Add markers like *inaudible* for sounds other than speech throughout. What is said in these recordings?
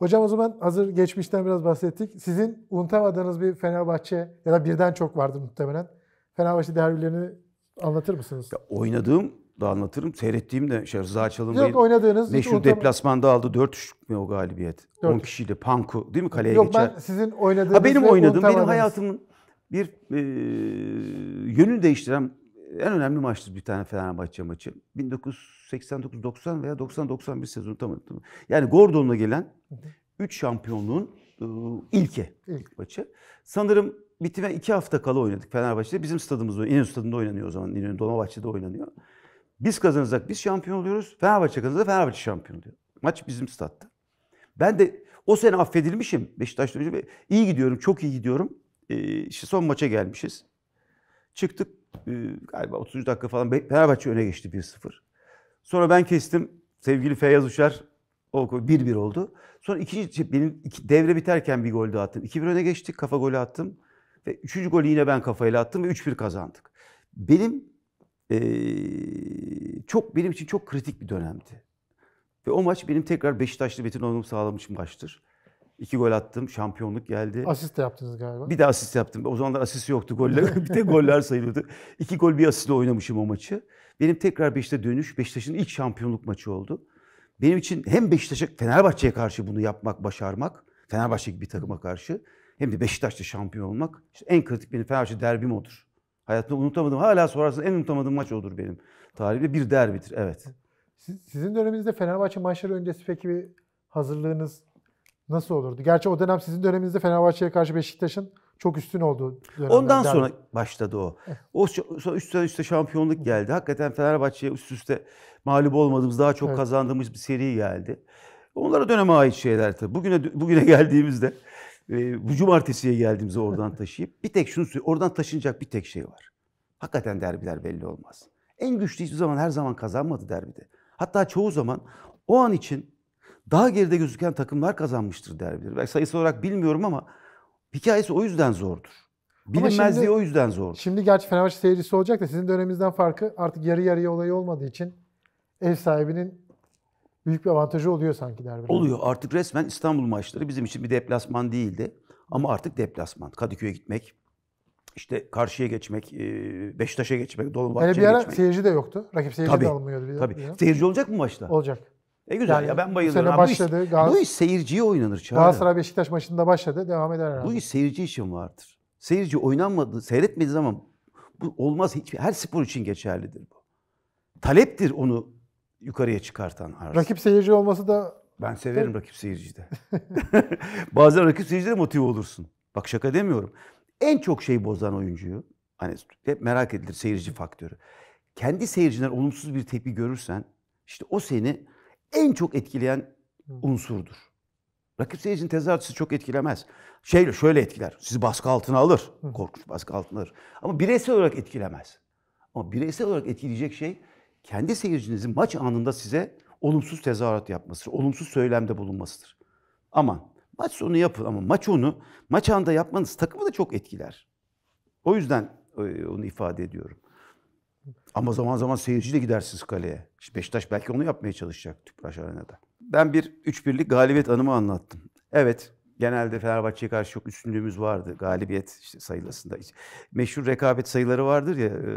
Hocam o zaman hazır geçmişten biraz bahsettik. Sizin unutamadığınız bir Fenerbahçe ya da birden çok vardı muhtemelen. Fenerbahçe derbilerini anlatır mısınız? Ya oynadığım da anlatırım. Seyrettiğim de şey, Rıza Çalınbay'ın Yok, oynadığınız meşhur unutam- deplasmanda aldı. 4-3 mi o galibiyet? 4. 10 kişiyle Panku değil mi kaleye Yok, geçer? Yok ben sizin oynadığınız ha, benim oynadığım, benim hayatımın bir e, yönünü değiştiren en önemli maçtır bir tane Fenerbahçe maçı. 19 89-90 veya 90-91 sezonu tam Yani Gordon'la gelen 3 şampiyonluğun ıı, ilke. ilki maçı. Sanırım bitime 2 hafta kala oynadık Fenerbahçe'de. Bizim stadımızda, İnönü stadında oynanıyor o zaman. İnönü Dolmabahçe'de oynanıyor. Biz kazanırsak biz şampiyon oluyoruz. Fenerbahçe kazanırsa Fenerbahçe şampiyon oluyor. Maç bizim statta. Ben de o sene affedilmişim Beşiktaş'ta önce. İyi gidiyorum, çok iyi gidiyorum. Ee, işte son maça gelmişiz. Çıktık ıı, galiba 30. dakika falan Fenerbahçe öne geçti 1-0. Sonra ben kestim. Sevgili Feyyaz Uçar o 1-1 oldu. Sonra ikinci benim iki, devre biterken bir gol daha attım. 2-1 öne geçtik. Kafa golü attım. Ve üçüncü golü yine ben kafayla attım ve 3-1 kazandık. Benim ee, çok benim için çok kritik bir dönemdi. Ve o maç benim tekrar Beşiktaşlı Betin olmam sağlamış maçtır. İki gol attım, şampiyonluk geldi. Asist de yaptınız galiba. Bir de asist yaptım. O zamanlar asist yoktu, goller. *laughs* bir de goller sayılıyordu. İki gol bir asistle oynamışım o maçı. Benim tekrar Beşiktaş'a dönüş, Beşiktaş'ın ilk şampiyonluk maçı oldu. Benim için hem Beşiktaş'a, Fenerbahçe'ye karşı bunu yapmak, başarmak, Fenerbahçe gibi bir takıma karşı hem de Beşiktaş'ta şampiyon olmak işte en kritik benim Fenerbahçe derbim odur. Hayatımda unutamadım. Hala sorarsanız en unutamadığım maç odur benim tarihimde. Bir derbidir, evet. Sizin döneminizde Fenerbahçe maçları öncesi peki bir hazırlığınız nasıl olurdu? Gerçi o dönem sizin döneminizde Fenerbahçe'ye karşı Beşiktaş'ın çok üstün olduğu dönemlerden. Ondan sonra başladı o. O sonra üst üste şampiyonluk geldi. Hakikaten Fenerbahçe'ye üst üste mağlup olmadığımız, daha çok evet. kazandığımız bir seri geldi. Onlara döneme ait şeyler tabii. Bugüne bugüne *laughs* geldiğimizde e, bu cumartesiye geldiğimizde oradan *laughs* taşıyıp bir tek şunu söyleyeyim. Oradan taşınacak bir tek şey var. Hakikaten derbiler belli olmaz. En güçlü hiçbir zaman her zaman kazanmadı derbide. Hatta çoğu zaman o an için daha geride gözüken takımlar kazanmıştır derbileri. Belki sayısı olarak bilmiyorum ama hikayesi o yüzden zordur. Bilinmezliği şimdi, o yüzden zor. Şimdi gerçi Fenerbahçe seyircisi olacak da sizin döneminizden farkı artık yarı yarıya olayı olmadığı için ev sahibinin büyük bir avantajı oluyor sanki derbilerde. Oluyor. Artık resmen İstanbul maçları bizim için bir deplasman değildi. Ama artık deplasman. Kadıköy'e gitmek, işte karşıya geçmek, e, Beşiktaş'a geçmek, Dolmabahçe'ye geçmek. Hele bir ara seyirci de yoktu. Rakip seyirci tabii, de alınmıyordu. Bir tabii. Bir seyirci olacak mı maçta? Olacak. E güzel yani ya ben bayılıyorum. Bu sene başladı. Bu iş, Gaz... bu iş seyirciye oynanır Çağrı. Galatasaray Beşiktaş maçında başladı. Devam eder herhalde. Bu iş seyirci için vardır. Seyirci oynanmadı, seyretmediği zaman bu olmaz. Hiçbir, her spor için geçerlidir bu. Taleptir onu yukarıya çıkartan arz. Rakip seyirci olması da... Ben severim rakip seyircide. *laughs* Bazen rakip seyircide motive olursun. Bak şaka demiyorum. En çok şey bozan oyuncuyu, hani hep merak edilir seyirci faktörü. Kendi seyirciler olumsuz bir tepki görürsen, işte o seni en çok etkileyen unsurdur. Rakip seyircinin tezahüratı çok etkilemez. Şöyle, şöyle etkiler. Sizi baskı altına alır. Korkunç baskı altına alır. Ama bireysel olarak etkilemez. Ama bireysel olarak etkileyecek şey kendi seyircinizin maç anında size olumsuz tezahürat yapmasıdır. Olumsuz söylemde bulunmasıdır. Ama maç sonu yapın ama maç onu maç anında yapmanız takımı da çok etkiler. O yüzden e, onu ifade ediyorum. Ama zaman zaman seyirci de gidersiniz kaleye. İşte Beşiktaş belki onu yapmaya çalışacak Tüpraş Arena'da. Ben bir 3 birlik galibiyet anımı anlattım. Evet, genelde Fenerbahçe'ye karşı çok üstünlüğümüz vardı galibiyet işte sayılasında. Meşhur rekabet sayıları vardır ya, e,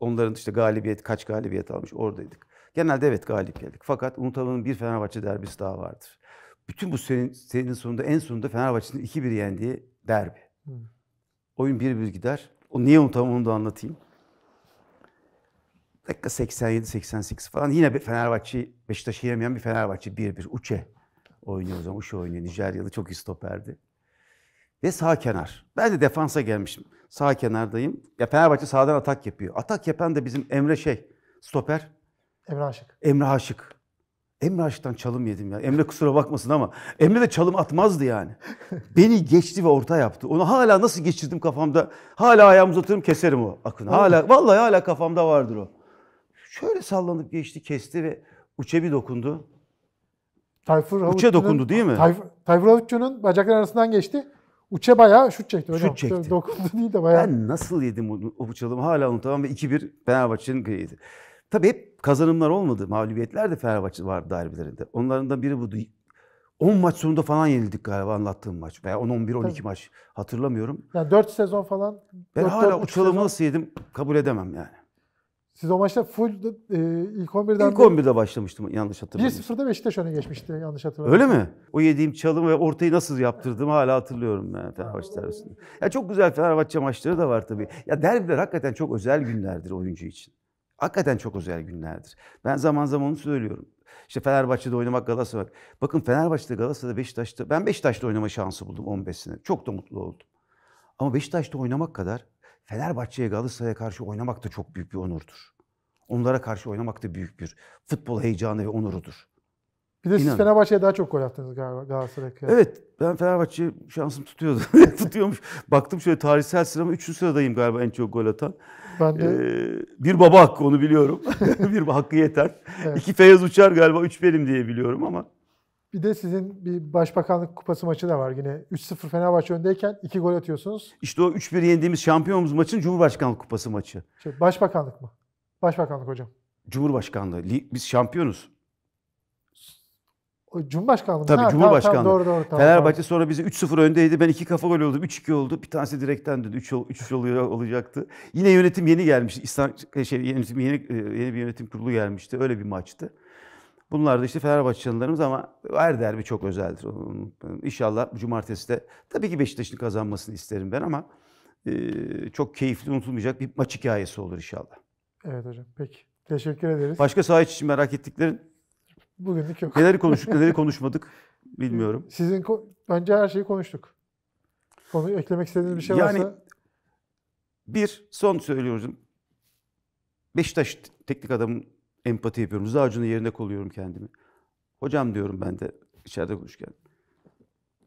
onların işte galibiyet, kaç galibiyet almış oradaydık. Genelde evet galip geldik. Fakat unutalım bir Fenerbahçe derbisi daha vardır. Bütün bu senin, senin sonunda en sonunda Fenerbahçe'nin 2-1 yendiği derbi. Oyun 1-1 gider. O niye unutamam onu da anlatayım. Dakika 87-88 falan yine bir Fenerbahçe, Beşiktaş'ı yenemeyen bir Fenerbahçe 1-1. Uçe oynuyor o zaman. Uçe oynuyor. Nijeryalı çok iyi stoperdi. Ve sağ kenar. Ben de defansa gelmişim. Sağ kenardayım. Ya Fenerbahçe sağdan atak yapıyor. Atak yapan da bizim Emre şey, stoper. Emre Aşık. Emre Aşık. Emre Aşık'tan çalım yedim ya. Emre kusura bakmasın ama Emre de çalım atmazdı yani. *laughs* Beni geçti ve orta yaptı. Onu hala nasıl geçirdim kafamda. Hala ayağımı uzatıyorum keserim o akını. Hala vallahi hala kafamda vardır o şöyle sallanıp geçti, kesti ve uça bir dokundu. Tayfur Uça dokundu değil mi? Tayfur, Tayfur Havuççu'nun bacaklar arasından geçti. Uça bayağı şut çekti. Hocam. Şut çekti. Dokundu değil de bayağı. Ben nasıl yedim o, o bıçalımı hala unutamam ve 2-1 Fenerbahçe'nin kıyıydı. Tabii hep kazanımlar olmadı. Mağlubiyetler de Fenerbahçe vardı derbilerinde. Onların da biri budu. 10 maç sonunda falan yenildik galiba anlattığım maç. Veya 10-11-12 maç hatırlamıyorum. Yani 4 sezon falan. Ben 4, hala 4, uçalımı nasıl yedim kabul edemem yani. Siz o maçta full e, ilk 11'den... İlk 11'de başlamıştım yanlış hatırlamıyorsam. 1-0'da Beşiktaş öne geçmişti yanlış hatırlamıyorum. Öyle mi? O yediğim çalım ve ortayı nasıl yaptırdım hala hatırlıyorum ben Fenerbahçe derbisinde. Ya çok güzel Fenerbahçe maçları da var tabii. Ya derbiler hakikaten çok özel günlerdir oyuncu için. Hakikaten çok özel günlerdir. Ben zaman zaman onu söylüyorum. İşte Fenerbahçe'de oynamak, Galatasaray'da. Bakın Fenerbahçe'de, Galatasaray'da, Beşiktaş'ta. Ben Beşiktaş'ta oynama şansı buldum 15 sene. Çok da mutlu oldum. Ama Beşiktaş'ta oynamak kadar Fenerbahçe'ye Galatasaray'a karşı oynamak da çok büyük bir onurdur. Onlara karşı oynamak da büyük bir futbol heyecanı ve onurudur. Bir de İnanın. siz Fenerbahçe'ye daha çok gol attınız galiba Galatasaray'a. Evet. Ben Fenerbahçe şansım tutuyordu. *laughs* Tutuyormuş. Baktım şöyle tarihsel sırama 3. sıradayım galiba en çok gol atan. Ben de. Ee, bir baba hakkı onu biliyorum. *laughs* bir hakkı yeter. Evet. İki Feyyaz Uçar galiba 3 benim diye biliyorum ama. Bir de sizin bir başbakanlık kupası maçı da var yine. 3-0 Fenerbahçe öndeyken 2 gol atıyorsunuz. İşte o 3-1 yendiğimiz şampiyonumuz maçın Cumhurbaşkanlık kupası maçı. Şey, başbakanlık mı? Başbakanlık hocam. Cumhurbaşkanlığı. Biz şampiyonuz. O Cumhurbaşkanlığı Tabii ha, Cumhurbaşkanlığı. Tamam, doğru, doğru, tamam, Fenerbahçe tamam. sonra bizi 3-0 öndeydi. Ben iki kafa gol oldum. 3-2 oldu. Bir tanesi direkten döndü. 3 3 oluyor olacaktı. Yine yönetim yeni gelmiş. İslam şey yönetim yeni e, yeni bir yönetim kurulu gelmişti. Öyle bir maçtı. Bunlar da işte Fenerbahçelilerimiz ama her derbi çok özeldir. İnşallah cumartesi de tabii ki Beşiktaş'ın kazanmasını isterim ben ama e, çok keyifli unutulmayacak bir maç hikayesi olur inşallah. Evet hocam peki. Teşekkür ederiz. Başka saha için merak ettiklerin? Bugünlük yok. Neleri konuştuk, *laughs* neleri konuşmadık bilmiyorum. Sizin bence her şeyi konuştuk. Konu eklemek istediğiniz bir şey yani, varsa. Yani bir son söylüyorum. Beşiktaş teknik adamın empati yapıyorum. Rıza Hoca'nın yerine koyuyorum kendimi. Hocam diyorum ben de içeride konuşurken.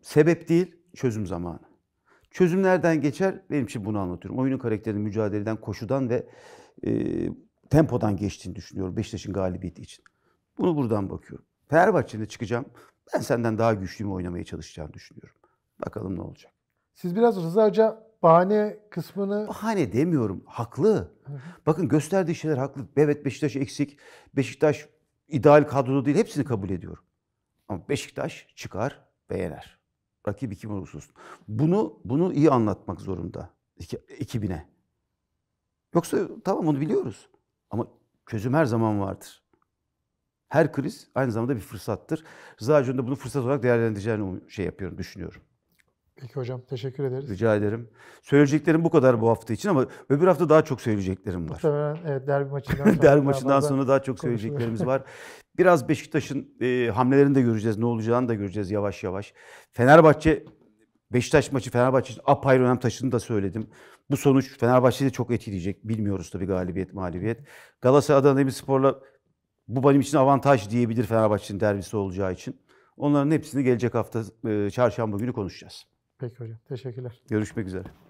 Sebep değil, çözüm zamanı. Çözüm nereden geçer? Benim için bunu anlatıyorum. Oyunun karakterinin mücadeleden, koşudan ve e, tempodan geçtiğini düşünüyorum Beşiktaş'ın galibiyeti için. Bunu buradan bakıyorum. Fenerbahçe'de çıkacağım. Ben senden daha güçlüyüm oynamaya çalışacağını düşünüyorum. Bakalım ne olacak. Siz biraz Rıza Hoca bahane kısmını... Bahane demiyorum. Haklı. Bakın gösterdiği şeyler haklı. Evet Beşiktaş eksik. Beşiktaş ideal kadroda değil. Hepsini kabul ediyorum. Ama Beşiktaş çıkar beğener. yener. Rakip kim olursa olsun. Bunu, bunu iyi anlatmak zorunda. İki, ekibine. Yoksa tamam onu biliyoruz. Ama çözüm her zaman vardır. Her kriz aynı zamanda bir fırsattır. Rıza Hoca'nın bunu fırsat olarak değerlendireceğini şey yapıyorum, düşünüyorum. Peki hocam teşekkür ederiz. Rica ederim. Söyleyeceklerim bu kadar bu hafta için ama öbür hafta daha çok söyleyeceklerim var. Muhtemelen evet, derbi maçından *laughs* sonra. derbi maçından sonra daha çok söyleyeceklerimiz var. Biraz Beşiktaş'ın e, hamlelerini de göreceğiz. Ne olacağını da göreceğiz yavaş yavaş. Fenerbahçe Beşiktaş maçı Fenerbahçe için apayrı önem taşını da söyledim. Bu sonuç Fenerbahçe'yi de çok etkileyecek. Bilmiyoruz tabii galibiyet mağlubiyet. Galatasaray Adana Demirspor'la bu benim için avantaj diyebilir Fenerbahçe'nin derbisi olacağı için. Onların hepsini gelecek hafta e, çarşamba günü konuşacağız. Peki hocam. Teşekkürler. Görüşmek üzere.